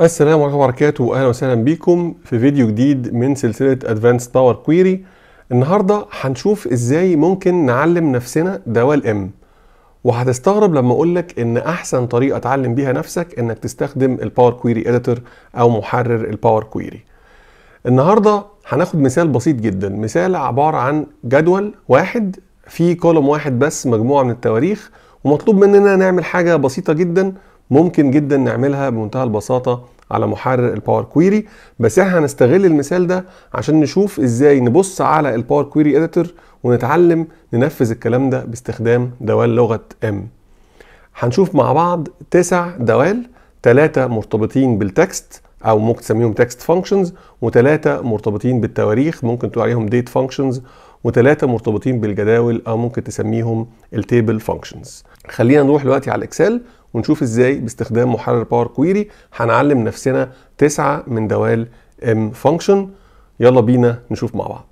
السلام عليكم وبركاته واهلا وسهلا بيكم في فيديو جديد من سلسله Advanced باور كويري النهارده هنشوف ازاي ممكن نعلم نفسنا دوال ام وهتستغرب لما اقول لك ان احسن طريقه تعلم بيها نفسك انك تستخدم الباور كويري اديتور او محرر الباور كويري النهارده هناخد مثال بسيط جدا مثال عباره عن جدول واحد فيه كولوم واحد بس مجموعه من التواريخ ومطلوب مننا نعمل حاجه بسيطه جدا ممكن جدا نعملها بمنتهى البساطه على محرر الباور كويري بس احنا هنستغل المثال ده عشان نشوف ازاي نبص على الباور كويري اديتور ونتعلم ننفذ الكلام ده باستخدام دوال لغه ام هنشوف مع بعض تسع دوال ثلاثه مرتبطين بالتكست او ممكن تسميهم تكست فانكشنز وتلاتة مرتبطين بالتواريخ ممكن تقول عليهم ديت فانكشنز وتلاتة مرتبطين بالجداول او ممكن تسميهم التيبل فانكشنز خلينا نروح دلوقتي على الاكسل ونشوف ازاي باستخدام محرر باور كويري هنعلم نفسنا تسعة من دوال ام فانكشن يلا بينا نشوف مع بعض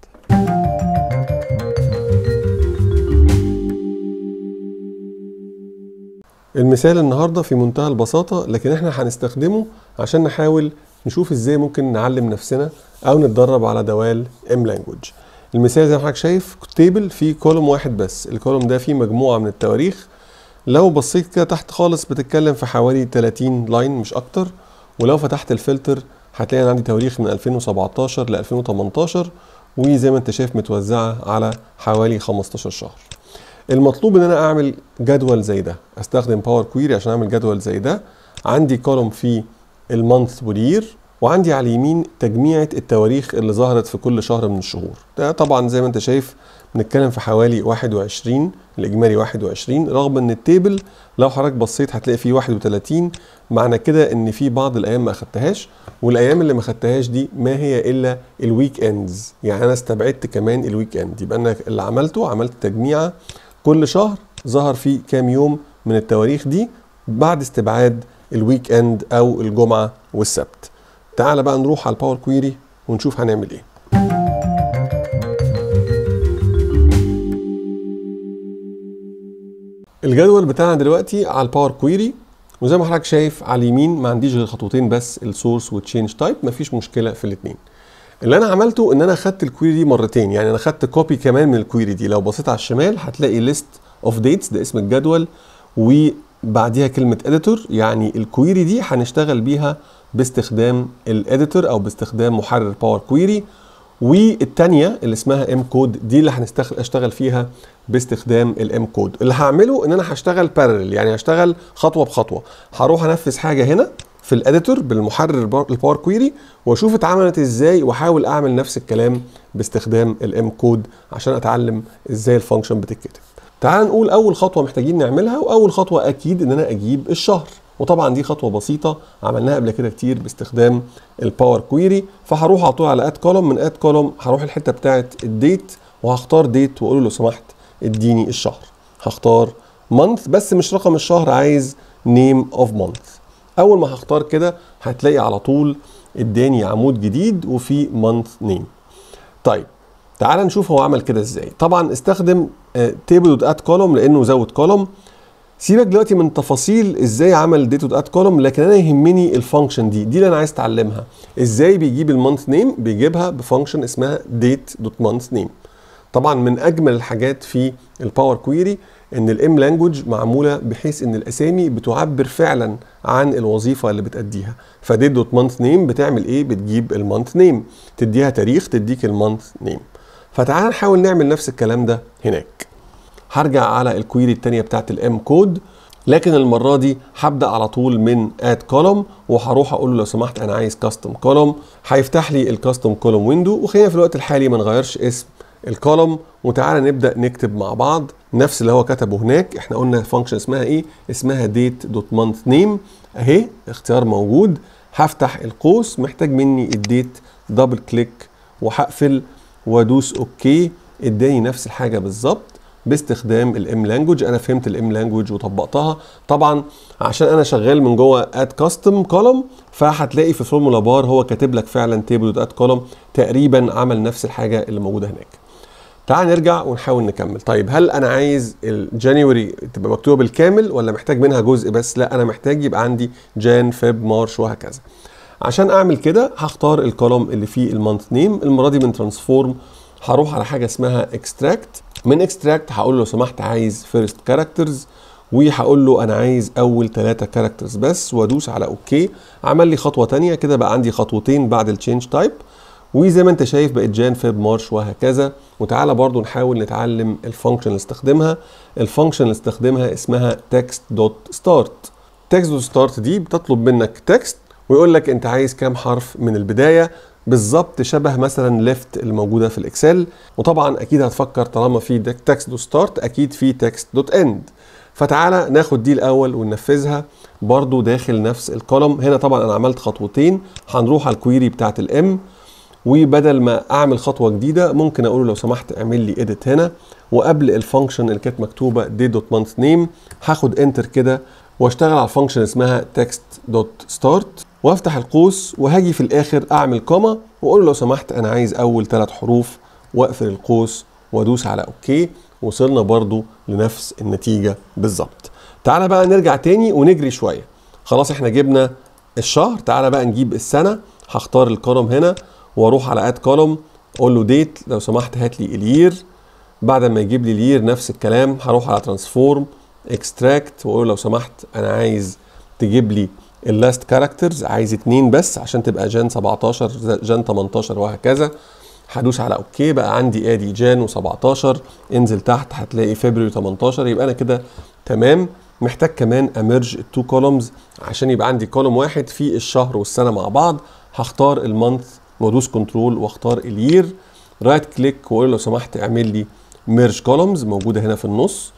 المثال النهارده في منتهى البساطه لكن احنا هنستخدمه عشان نحاول نشوف ازاي ممكن نعلم نفسنا او نتدرب على دوال ام لانجوج المثال زي ما حضرتك شايف تيبل فيه كولوم واحد بس الكولوم ده فيه مجموعه من التواريخ لو بصيت كده تحت خالص بتتكلم في حوالي 30 لاين مش اكتر ولو فتحت الفلتر هتلاقي انا عندي تواريخ من 2017 ل 2018 وزي ما انت شايف متوزعه على حوالي 15 شهر المطلوب ان انا اعمل جدول زي ده استخدم باور كويري عشان اعمل جدول زي ده عندي كولوم فيه المانث والير وعندي على اليمين تجميعة التواريخ اللي ظهرت في كل شهر من الشهور ده طبعا زي ما انت شايف بنتكلم في حوالي 21 الإجمالي 21 رغم إن التيبل لو حضرتك بصيت هتلاقي فيه 31 معنى كده إن في بعض الأيام ما أخدتهاش والأيام اللي ما أخدتهاش دي ما هي إلا الويك إندز يعني أنا استبعدت كمان الويك إند يبقى أنا اللي عملته عملت تجميعة كل شهر ظهر فيه كام يوم من التواريخ دي بعد استبعاد الويك إند أو الجمعة والسبت تعال بقى نروح على الباور كويري ونشوف هنعمل ايه الجدول بتاعنا دلوقتي على الباور كويري وزي ما حضرتك شايف على اليمين ما عنديش غير خطوتين بس السورس والتشينج تايب مفيش مشكله في الاثنين اللي انا عملته ان انا خدت الكويري دي مرتين يعني انا خدت كوبي كمان من الكويري دي لو بصيت على الشمال هتلاقي ليست اوف ديتس ده اسم الجدول وبعديها كلمه اديتور يعني الكويري دي هنشتغل بيها باستخدام الاديتور او باستخدام محرر باور كويري والتانية اللي اسمها ام كود دي اللي هنشتغل فيها باستخدام الام كود اللي هعمله ان انا هشتغل بارلل يعني هشتغل خطوه بخطوه هروح انفذ حاجه هنا في الاديتور بالمحرر الباور كويري واشوف اتعملت ازاي واحاول اعمل نفس الكلام باستخدام الام كود عشان اتعلم ازاي الفانكشن بتتكتب تعال نقول اول خطوه محتاجين نعملها واول خطوه اكيد ان انا اجيب الشهر وطبعا دي خطوه بسيطه عملناها قبل كده كتير باستخدام الباور كويري فهروح على طول على اد كولوم من اد كولوم هروح الحته بتاعه الديت وهختار ديت واقول له لو سمحت اديني الشهر هختار مانث بس مش رقم الشهر عايز نيم اوف مانث اول ما هختار كده هتلاقي على طول اداني عمود جديد وفي مانث نيم طيب تعال نشوف هو عمل كده ازاي طبعا استخدم تيبل دوت اد كولوم لانه زود كولوم سيبك دلوقتي من تفاصيل ازاي عمل ديت اد كولوم لكن انا يهمني الفانكشن دي دي اللي انا عايز اتعلمها ازاي بيجيب المانث نيم بيجيبها بفانكشن اسمها ديت دوت مانث نيم طبعا من اجمل الحاجات في الباور كويري ان الام لانجوج معموله بحيث ان الاسامي بتعبر فعلا عن الوظيفه اللي بتاديها فديت دوت مانث نيم بتعمل ايه بتجيب المانث نيم تديها تاريخ تديك المانث نيم فتعال نحاول نعمل نفس الكلام ده هناك هرجع على الكويري التانية بتاعت الام كود لكن المره دي هبدا على طول من اد كولوم وهروح اقول له لو سمحت انا عايز كاستم كولوم هيفتح لي الكاستم كولوم ويندو وخلينا في الوقت الحالي ما نغيرش اسم الكولوم وتعالى نبدا نكتب مع بعض نفس اللي هو كتبه هناك احنا قلنا فانكشن اسمها ايه اسمها ديت دوت مانث نيم اهي اختيار موجود هفتح القوس محتاج مني الديت دبل كليك وهقفل وادوس اوكي اداني نفس الحاجه بالظبط باستخدام الام لانجوج انا فهمت الام لانجوج وطبقتها طبعا عشان انا شغال من جوه اد كاستم كولوم فهتلاقي في فورمولا بار هو كاتب لك فعلا تيبل اد كولوم تقريبا عمل نفس الحاجه اللي موجوده هناك تعال نرجع ونحاول نكمل طيب هل انا عايز الجانيوري تبقى مكتوبه بالكامل ولا محتاج منها جزء بس لا انا محتاج يبقى عندي جان فيب مارش وهكذا عشان اعمل كده هختار الكولوم اللي فيه المانث نيم المره دي من ترانسفورم هروح على حاجه اسمها اكستراكت من اكستراكت هقول له لو سمحت عايز فيرست كاركترز وهقول له انا عايز اول ثلاثة كاركترز بس وادوس على اوكي عمل لي خطوه ثانيه كده بقى عندي خطوتين بعد التشينج تايب وزي ما انت شايف بقت جان فيب مارش وهكذا وتعالى برضو نحاول نتعلم الفانكشن اللي استخدمها الفانكشن اللي استخدمها اسمها تكست دوت ستارت تكست دوت ستارت دي بتطلب منك تكست ويقول لك انت عايز كام حرف من البدايه بالظبط شبه مثلا ليفت الموجوده في الاكسل وطبعا اكيد هتفكر طالما في تكست دوت ستارت اكيد في تكست دوت اند فتعالى ناخد دي الاول وننفذها برضو داخل نفس القلم هنا طبعا انا عملت خطوتين هنروح على الكويري بتاعه الام وبدل ما اعمل خطوه جديده ممكن اقول لو سمحت اعمل لي اديت هنا وقبل الفانكشن اللي كانت مكتوبه دي دوت مانث نيم هاخد انتر كده واشتغل على فانكشن اسمها تكست دوت ستارت وافتح القوس وهاجي في الاخر اعمل كوما واقول لو سمحت انا عايز اول ثلاث حروف واقفل القوس وادوس على اوكي وصلنا برضو لنفس النتيجه بالظبط تعالى بقى نرجع تاني ونجري شويه خلاص احنا جبنا الشهر تعالى بقى نجيب السنه هختار الكولوم هنا واروح على اد كولوم اقول له ديت لو سمحت هات لي الير بعد ما يجيب لي الير نفس الكلام هروح على ترانسفورم اكستراكت واقول له لو سمحت انا عايز تجيب لي اللاست كاركترز عايز اتنين بس عشان تبقى جان 17 جان 18 وهكذا هدوس على اوكي بقى عندي ادي جان و17 انزل تحت هتلاقي فبراير 18 يبقى انا كده تمام محتاج كمان اميرج التو كولومز عشان يبقى عندي كولوم واحد فيه الشهر والسنه مع بعض هختار المانث وادوس كنترول واختار الير رايت كليك واقول لو سمحت اعمل لي ميرج كولومز موجوده هنا في النص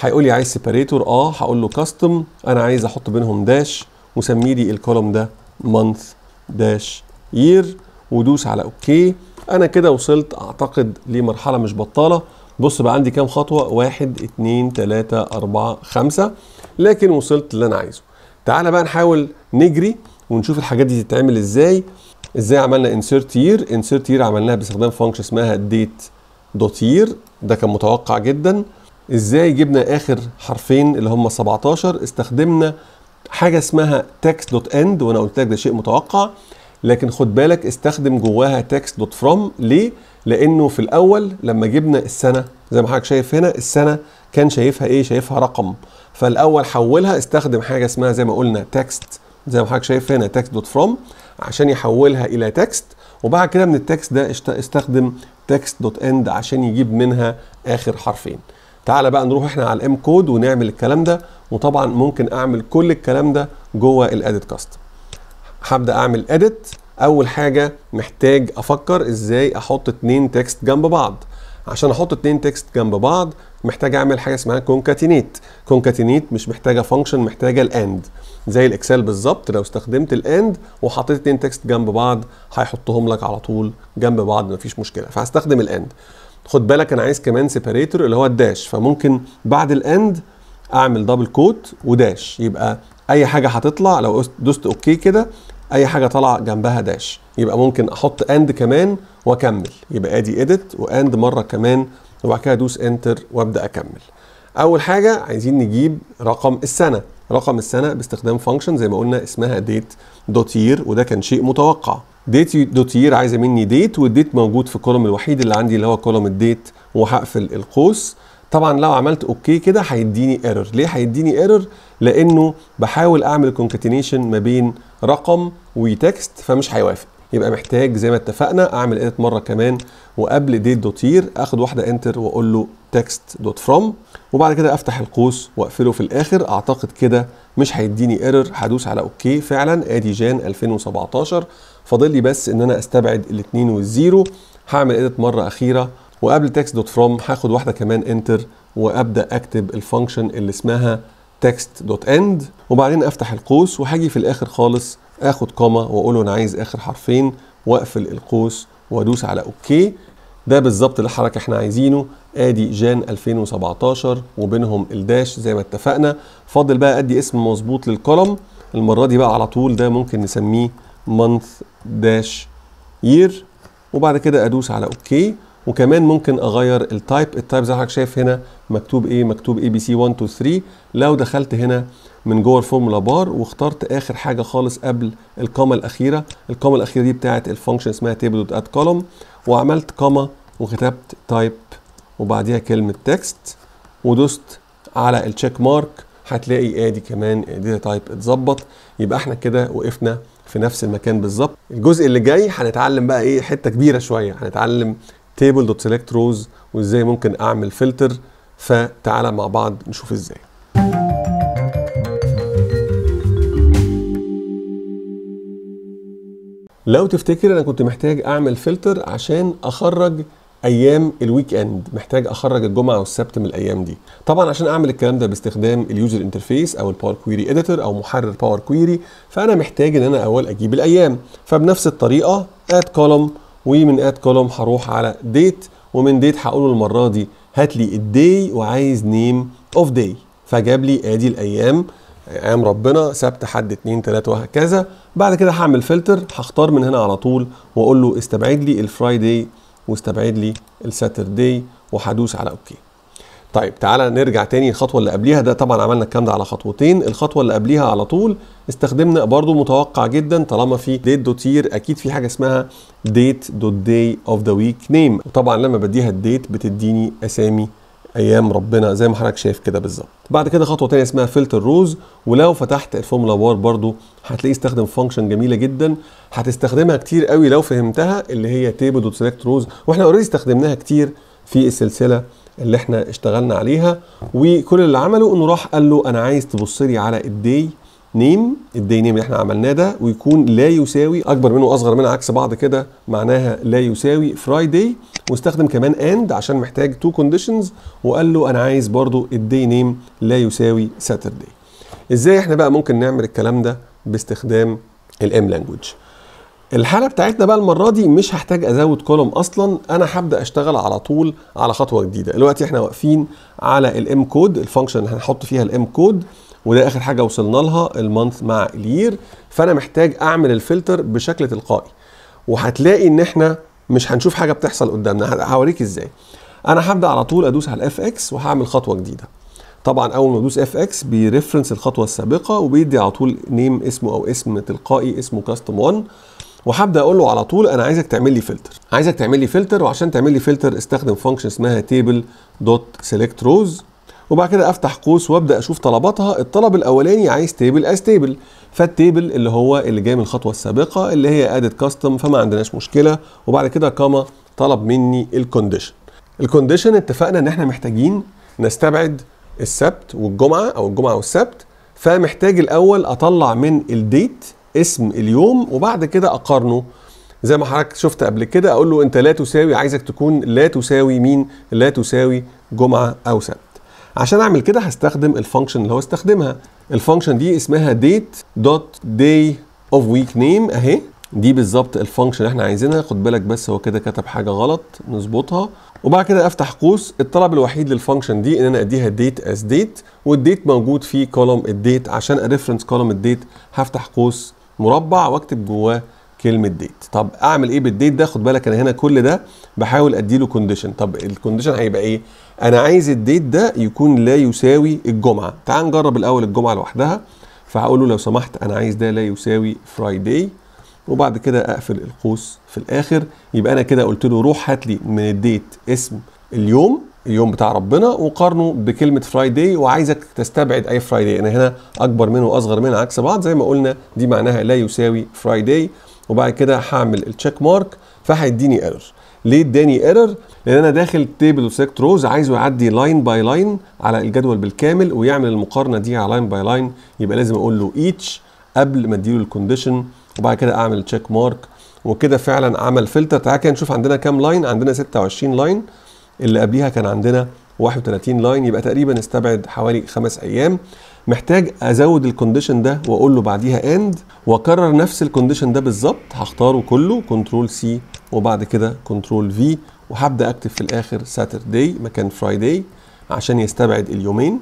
هيقول لي عايز سيباريتور اه هقول له كاستم انا عايز احط بينهم داش وسمي لي الكولوم ده مانث داش يير ودوس على اوكي انا كده وصلت اعتقد لمرحله مش بطاله بص بقى عندي كام خطوه واحد اتنين تلاته اربعه خمسه لكن وصلت اللي انا عايزه تعالى بقى نحاول نجري ونشوف الحاجات دي تتعمل ازاي ازاي عملنا انسيرت يير انسيرت يير عملناها باستخدام فانكشن اسمها ديت دوت يير ده كان متوقع جدا ازاي جبنا اخر حرفين اللي هم 17 استخدمنا حاجه اسمها تكست دوت اند وانا قلت لك ده شيء متوقع لكن خد بالك استخدم جواها تكست دوت فروم ليه؟ لانه في الاول لما جبنا السنه زي ما حضرتك شايف هنا السنه كان شايفها ايه؟ شايفها رقم فالاول حولها استخدم حاجه اسمها زي ما قلنا تكست زي ما حضرتك شايف هنا تكست دوت فروم عشان يحولها الى تكست وبعد كده من التكست ده استخدم تكست دوت اند عشان يجيب منها اخر حرفين. تعالى بقى نروح احنا على الام كود ونعمل الكلام ده وطبعا ممكن اعمل كل الكلام ده جوه الاديت كاست هبدا اعمل اديت اول حاجه محتاج افكر ازاي احط اتنين تكست جنب بعض عشان احط اتنين تكست جنب بعض محتاج اعمل حاجه اسمها كونكاتينيت كونكاتينيت مش محتاجه فانكشن محتاجه الاند زي الاكسل بالظبط لو استخدمت الاند وحطيت اتنين تكست جنب بعض هيحطهم لك على طول جنب بعض مفيش مشكله فهستخدم الاند خد بالك انا عايز كمان سيباريتور اللي هو الداش فممكن بعد الاند اعمل دبل كوت وداش يبقى اي حاجه هتطلع لو دوست اوكي كده اي حاجه طالعه جنبها داش يبقى ممكن احط اند كمان واكمل يبقى ادي اديت واند مره كمان وبعد كده ادوس انتر وابدا اكمل اول حاجه عايزين نجيب رقم السنه رقم السنه باستخدام فانكشن زي ما قلنا اسمها ديت دوت يير وده كان شيء متوقع ديت دوت يير عايزه مني ديت والديت موجود في الكولوم الوحيد اللي عندي اللي هو كولوم الديت وهقفل القوس طبعا لو عملت اوكي كده هيديني ايرور ليه هيديني ايرور لانه بحاول اعمل كونكاتينيشن ما بين رقم وتكست فمش هيوافق يبقى محتاج زي ما اتفقنا اعمل ايديت مره كمان وقبل ديت دوت يير اخد واحده انتر واقول له تكست دوت فروم وبعد كده افتح القوس واقفله في الاخر اعتقد كده مش هيديني ايرور هدوس على اوكي فعلا ادي جان 2017 فاضل لي بس ان انا استبعد الاثنين والزيرو هعمل ايديت مره اخيره وقبل تكست دوت فروم هاخد واحده كمان انتر وابدا اكتب الفانكشن اللي اسمها تكست دوت اند وبعدين افتح القوس وهاجي في الاخر خالص اخد كوما واقول انا عايز اخر حرفين واقفل القوس وادوس على اوكي ده بالظبط الحركه احنا عايزينه ادي جان 2017 وبينهم الداش زي ما اتفقنا فاضل بقى ادي اسم مظبوط للكولوم المره دي بقى على طول ده ممكن نسميه مانث داش يير وبعد كده ادوس على اوكي وكمان ممكن اغير التايب التايب زي حضرتك شايف هنا مكتوب ايه مكتوب اي بي سي 1 2 3 لو دخلت هنا من جوه الفورمولا بار واخترت اخر حاجه خالص قبل القامه الاخيره القامه الاخيره دي بتاعه الفانكشن اسمها تيبل دوت اد كولوم وعملت قامه وكتبت تايب وبعديها كلمه تكست ودوست على التشيك مارك هتلاقي ادي كمان داتا تايب اتظبط يبقى احنا كده وقفنا في نفس المكان بالظبط الجزء اللي جاي هنتعلم بقى ايه حته كبيره شويه هنتعلم تيبل دوت سيلكت روز وازاي ممكن اعمل فلتر فتعالى مع بعض نشوف ازاي لو تفتكر انا كنت محتاج اعمل فلتر عشان اخرج ايام الويك اند محتاج اخرج الجمعه والسبت من الايام دي طبعا عشان اعمل الكلام ده باستخدام اليوزر انترفيس او الباور كويري اديتور او محرر باور كويري فانا محتاج ان انا اول اجيب الايام فبنفس الطريقه اد كولوم ومن اد كولوم هروح على ديت ومن ديت هقول المره دي هات لي الداي وعايز نيم اوف داي فجاب لي ادي الايام ايام ربنا سبت حد اتنين تلاته وهكذا بعد كده هعمل فلتر هختار من هنا على طول واقول له استبعد لي الفرايداي واستبعد لي الساترداي وهدوس على اوكي طيب تعالى نرجع تاني الخطوه اللي قبليها ده طبعا عملنا الكلام ده على خطوتين الخطوه اللي قبليها على طول استخدمنا برضو متوقع جدا طالما في ديت dot year اكيد في حاجه اسمها ديت دوت داي اوف ذا ويك نيم وطبعا لما بديها الديت بتديني اسامي ايام ربنا زي ما حضرتك شايف كده بالظبط بعد كده خطوه تانية اسمها فلتر روز ولو فتحت الفورمولا بار برضو هتلاقيه استخدم فانكشن جميله جدا هتستخدمها كتير قوي لو فهمتها اللي هي تيبل دوت سيلكت روز واحنا اوريدي استخدمناها كتير في السلسله اللي احنا اشتغلنا عليها وكل اللي عمله انه راح قال له انا عايز تبص لي على الدي نيم الدي نيم اللي احنا عملناه ده ويكون لا يساوي اكبر منه واصغر منه عكس بعض كده معناها لا يساوي فرايداي واستخدم كمان اند عشان محتاج تو كونديشنز وقال له انا عايز برضو الدي نيم لا يساوي ساترداي ازاي احنا بقى ممكن نعمل الكلام ده باستخدام الام لانجوج الحاله بتاعتنا بقى المره دي مش هحتاج ازود كولوم اصلا انا هبدا اشتغل على طول على خطوه جديده دلوقتي احنا واقفين على الام كود الفانكشن اللي هنحط فيها الام كود وده اخر حاجه وصلنا لها المانث مع الير فانا محتاج اعمل الفلتر بشكل تلقائي وهتلاقي ان احنا مش هنشوف حاجه بتحصل قدامنا هوريك ازاي انا هبدا على طول ادوس على الاف اكس وهعمل خطوه جديده طبعا اول ما ادوس اف اكس بيرفرنس الخطوه السابقه وبيدي على طول نيم اسمه او اسم تلقائي اسمه كاستم 1 وهبدا اقول له على طول انا عايزك تعمل لي فلتر عايزك تعمل لي فلتر وعشان تعمل لي فلتر استخدم فانكشن اسمها تيبل دوت سيلكت روز وبعد كده افتح قوس وابدا اشوف طلباتها الطلب الاولاني عايز تيبل از تيبل فالتيبل اللي هو اللي جاي من الخطوه السابقه اللي هي ادد كاستم فما عندناش مشكله وبعد كده كما طلب مني الكونديشن الكونديشن اتفقنا ان احنا محتاجين نستبعد السبت والجمعه او الجمعه والسبت فمحتاج الاول اطلع من الديت اسم اليوم وبعد كده اقارنه زي ما حضرتك شفت قبل كده اقول له انت لا تساوي عايزك تكون لا تساوي مين لا تساوي جمعه او سبت عشان اعمل كده هستخدم الفانكشن اللي هو استخدمها الفانكشن دي اسمها date dot day of week name اهي دي بالظبط الفانكشن اللي احنا عايزينها خد بالك بس هو كده كتب حاجه غلط نظبطها وبعد كده افتح قوس الطلب الوحيد للفانكشن دي ان انا اديها ديت as ديت والديت موجود في كولوم الديت عشان اريفرنس كولوم الديت هفتح قوس مربع واكتب جواه كلمه ديت طب اعمل ايه بالديت ده خد بالك انا هنا كل ده بحاول اديله كونديشن طب الكونديشن هيبقى ايه انا عايز الديت ده يكون لا يساوي الجمعه تعال نجرب الاول الجمعه لوحدها فهقول له لو سمحت انا عايز ده لا يساوي فرايداي وبعد كده اقفل القوس في الاخر يبقى انا كده قلت له روح هات لي من الديت اسم اليوم اليوم بتاع ربنا وقارنه بكلمه فرايداي وعايزك تستبعد اي فرايداي انا هنا اكبر منه واصغر منه عكس بعض زي ما قلنا دي معناها لا يساوي فرايداي وبعد كده هعمل التشيك مارك فهيديني ايرور ليه اداني ايرور؟ لان انا داخل تيبل وسيلكت روز عايزه يعدي لاين باي لاين على الجدول بالكامل ويعمل المقارنه دي على لاين باي لاين يبقى لازم اقول له ايتش قبل ما اديله الكونديشن وبعد كده اعمل تشيك مارك وكده فعلا عمل فلتر تعالى كده نشوف عندنا كام لاين عندنا 26 لاين اللي قبليها كان عندنا 31 لاين يبقى تقريبا استبعد حوالي خمس ايام محتاج ازود الكونديشن ده واقول له بعديها اند واكرر نفس الكونديشن ده بالظبط هختاره كله كنترول سي وبعد كده كنترول في وهبدا اكتب في الاخر ساتردي مكان فرايداي عشان يستبعد اليومين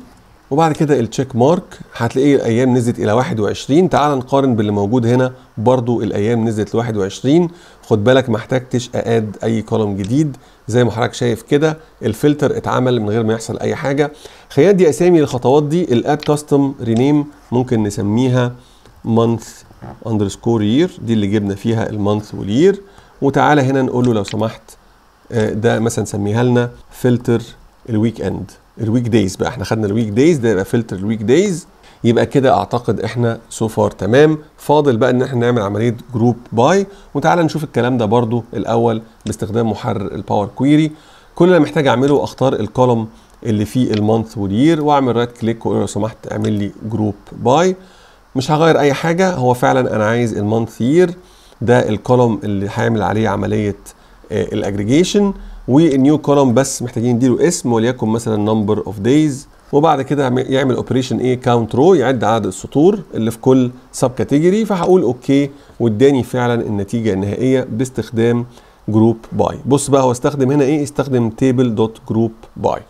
وبعد كده التشيك مارك هتلاقيه الايام نزلت الى 21 تعال نقارن باللي موجود هنا برضو الايام نزلت ل 21 خد بالك ما احتجتش اقاد اي كولوم جديد زي ما حضرتك شايف كده الفلتر اتعمل من غير ما يحصل اي حاجه خلينا دي اسامي للخطوات دي الاد كاستم رينيم ممكن نسميها مانث اندرسكور يير دي اللي جبنا فيها المانث والير وتعالى هنا نقول له لو سمحت آه، ده مثلا سميها لنا فلتر الويك اند الويك دايز بقى احنا خدنا الويك دايز ده يبقى فلتر الويك دايز يبقى كده اعتقد احنا سو فار تمام فاضل بقى ان احنا نعمل عمليه جروب باي وتعالى نشوف الكلام ده برده الاول باستخدام محرر الباور كويري كل اللي محتاج اعمله اختار الكولوم اللي فيه المانث والير واعمل رايت كليك واقول لو سمحت اعمل لي جروب باي مش هغير اي حاجه هو فعلا انا عايز المانث يير ده الكولوم اللي هعمل عليه عمليه آه، الاجريجيشن والنيو كولوم بس محتاجين نديله اسم وليكن مثلا نمبر اوف دايز وبعد كده يعمل اوبريشن ايه كاونت رو يعد عدد السطور اللي في كل سب كاتيجوري فهقول اوكي واداني فعلا النتيجه النهائيه باستخدام جروب باي بص بقى هو استخدم هنا ايه استخدم تيبل دوت جروب باي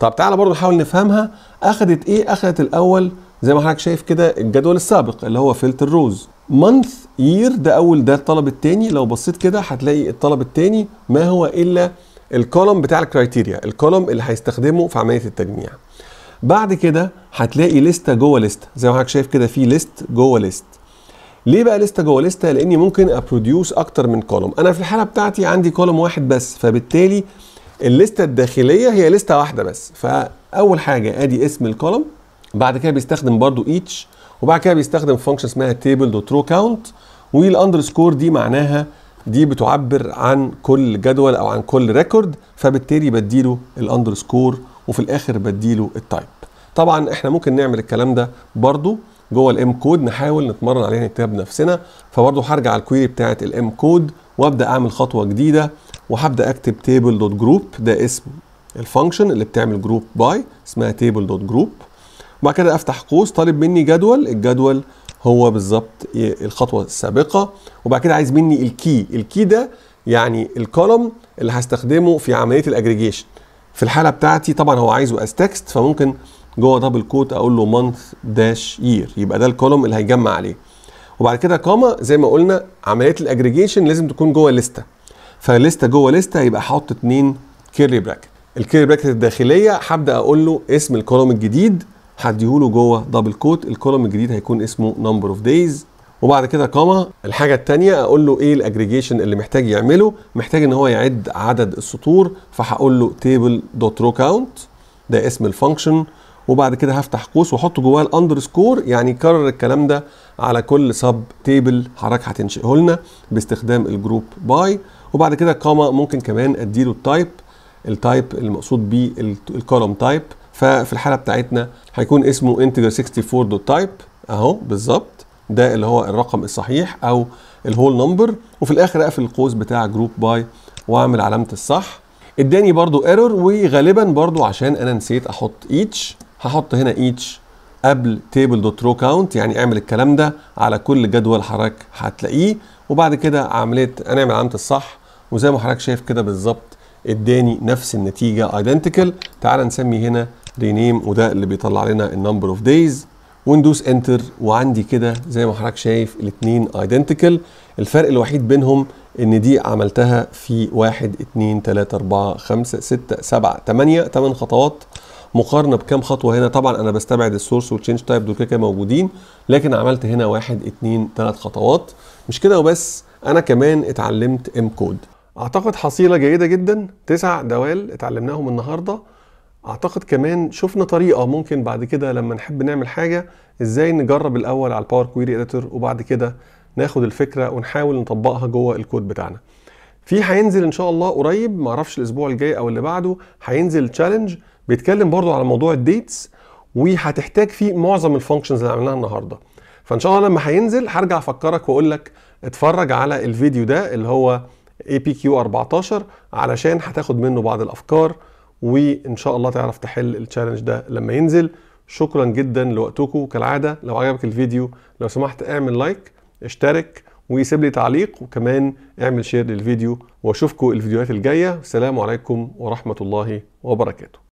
طب تعالى برضو نحاول نفهمها اخدت ايه اخدت الاول زي ما حضرتك شايف كده الجدول السابق اللي هو فلتر روز مانث يير ده اول ده الطلب الثاني لو بصيت كده هتلاقي الطلب الثاني ما هو الا الكولوم بتاع الكرايتيريا الكولوم اللي هيستخدمه في عمليه التجميع بعد كده هتلاقي لستة جوه لستة زي ما حضرتك شايف كده في ليست جوه ليست ليه بقى لستة جوه لستة لاني ممكن ابروديوس اكتر من كولوم انا في الحاله بتاعتي عندي كولوم واحد بس فبالتالي الليستة الداخليه هي لستة واحده بس فاول حاجه ادي اسم الكولوم بعد كده بيستخدم برضو ايتش وبعد كده بيستخدم فانكشن اسمها table.row count والاندرسكور دي معناها دي بتعبر عن كل جدول او عن كل ريكورد فبالتالي بديله الاندرسكور وفي الاخر بديله التايب طبعا احنا ممكن نعمل الكلام ده برضو جوه الام كود نحاول نتمرن عليه نكتبها بنفسنا فبرضو هرجع على الكويري بتاعه الام كود وابدا اعمل خطوه جديده وهبدا اكتب تيبل دوت جروب ده اسم الفانكشن اللي بتعمل جروب باي اسمها تيبل دوت جروب وبعد كده افتح قوس طالب مني جدول الجدول هو بالظبط الخطوه السابقه وبعد كده عايز مني الكي الكي ده يعني الكولوم اللي هستخدمه في عمليه الاجريجيشن في الحاله بتاعتي طبعا هو عايزه از تكست فممكن جوه دبل كوت اقول له مانث داش يير يبقى ده الكولوم اللي هيجمع عليه وبعد كده كاما زي ما قلنا عمليه الاجريجيشن لازم تكون جوه لسته فلسته جوه لسته يبقى هحط اتنين كيرلي براكت الكيرلي براكت الداخليه هبدا اقول له اسم الكولوم الجديد هديهوله جوه دبل كوت الكولوم الجديد هيكون اسمه نمبر اوف دايز وبعد كده قامة الحاجة التانية أقول له إيه الأجريجيشن اللي محتاج يعمله محتاج إن هو يعد عدد السطور فهقول له تيبل دوت رو كاونت ده اسم الفانكشن وبعد كده هفتح قوس واحط جواه الاندرسكور يعني كرر الكلام ده على كل سب تيبل حضرتك هتنشئه لنا باستخدام الجروب باي وبعد كده كاما ممكن كمان اديله التايب التايب المقصود بيه الكولوم تايب ففي الحاله بتاعتنا هيكون اسمه integer 64.type اهو بالظبط ده اللي هو الرقم الصحيح او الهول نمبر وفي الاخر اقفل القوس بتاع جروب باي واعمل علامه الصح اداني برضو ايرور وغالبا برضو عشان انا نسيت احط ايتش هحط هنا ايتش قبل تيبل دوت رو كاونت يعني اعمل الكلام ده على كل جدول حضرتك هتلاقيه وبعد كده عمليه هنعمل علامه الصح وزي ما حضرتك شايف كده بالظبط اداني نفس النتيجه ايدنتيكال تعال نسمي هنا رينيم وده اللي بيطلع لنا النمبر اوف دايز وندوس انتر وعندي كده زي ما حضرتك شايف الاثنين ايدنتيكال الفرق الوحيد بينهم ان دي عملتها في 1 2 3 4 5 6 7 8 8 خطوات مقارنه بكام خطوه هنا طبعا انا بستبعد السورس والتشينج تايب دول كده موجودين لكن عملت هنا 1 2 3 خطوات مش كده وبس انا كمان اتعلمت ام كود اعتقد حصيله جيده جدا تسع دوال اتعلمناهم النهارده اعتقد كمان شفنا طريقه ممكن بعد كده لما نحب نعمل حاجه ازاي نجرب الاول على الباور كويري اديتور وبعد كده ناخد الفكره ونحاول نطبقها جوه الكود بتاعنا في هينزل ان شاء الله قريب معرفش الاسبوع الجاي او اللي بعده هينزل تشالنج بيتكلم برضو على موضوع الديتس وهتحتاج فيه معظم الفانكشنز اللي عملناها النهارده فان شاء الله لما هينزل هرجع افكرك واقول لك اتفرج على الفيديو ده اللي هو اي بي كيو 14 علشان هتاخد منه بعض الافكار وان شاء الله تعرف تحل التشالنج ده لما ينزل شكرا جدا لوقتكم كالعاده لو عجبك الفيديو لو سمحت اعمل لايك اشترك ويسيب لي تعليق وكمان اعمل شير للفيديو واشوفكم الفيديوهات الجايه والسلام عليكم ورحمه الله وبركاته